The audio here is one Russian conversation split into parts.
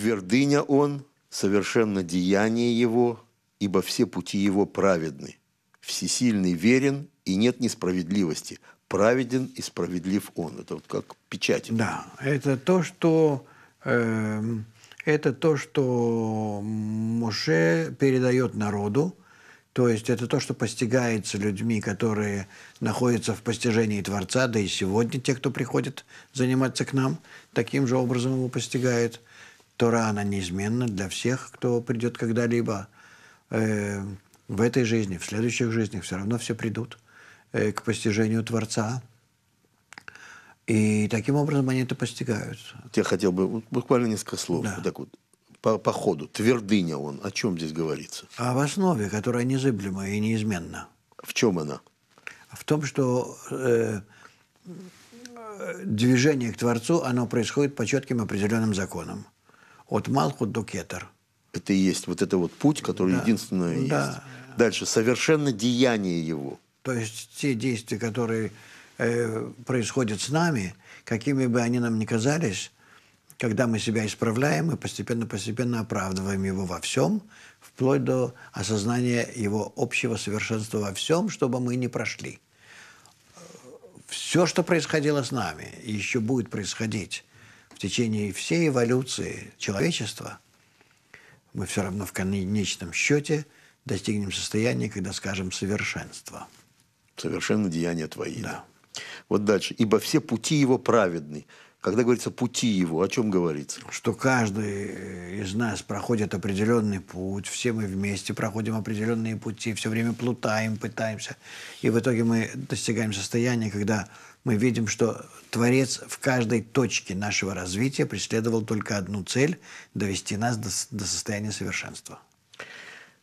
Твердыня он, совершенно деяние его, ибо все пути его праведны. Всесильный верен, и нет несправедливости. Праведен и справедлив он. Это вот как печать. Да, это то, что э, это то, что Моше передает народу, то есть это то, что постигается людьми, которые находятся в постижении Творца, да и сегодня те, кто приходит заниматься к нам, таким же образом его постигает. Тора, она неизменна для всех, кто придет когда-либо э, в этой жизни, в следующих жизнях. Все равно все придут э, к постижению Творца. И таким образом они это постигают. Я хотел бы буквально несколько слов. Да. так вот, по, по ходу. Твердыня он. О чем здесь говорится? А в основе, которая незыблема и неизменна. В чем она? В том, что э, э, движение к Творцу, оно происходит по четким определенным законам от Малхут до Кетер. Это и есть вот это вот путь, который да. единственное да. есть. Дальше совершенно деяние его. То есть те действия, которые э, происходят с нами, какими бы они нам ни казались, когда мы себя исправляем, мы постепенно-постепенно оправдываем его во всем, вплоть до осознания его общего совершенства во всем, чтобы мы не прошли. Все, что происходило с нами, еще будет происходить течение всей эволюции человечества мы все равно в конечном счете достигнем состояния, когда скажем совершенство. Совершенно деяния твои. Да. да. Вот дальше. «Ибо все пути его праведны, когда говорится «пути его», о чем говорится? Что каждый из нас проходит определенный путь, все мы вместе проходим определенные пути, все время плутаем, пытаемся. И в итоге мы достигаем состояния, когда мы видим, что Творец в каждой точке нашего развития преследовал только одну цель – довести нас до, до состояния совершенства.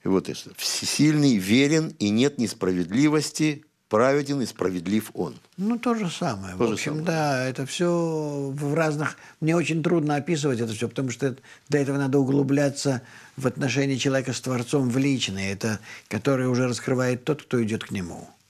И вот это. Всесильный верен, и нет несправедливости праведен и справедлив он. Ну, то же самое. То в общем, самое. да, это все в разных... Мне очень трудно описывать это все, потому что до этого надо углубляться в отношении человека с Творцом в личное, это, которое уже раскрывает тот, кто идет к нему.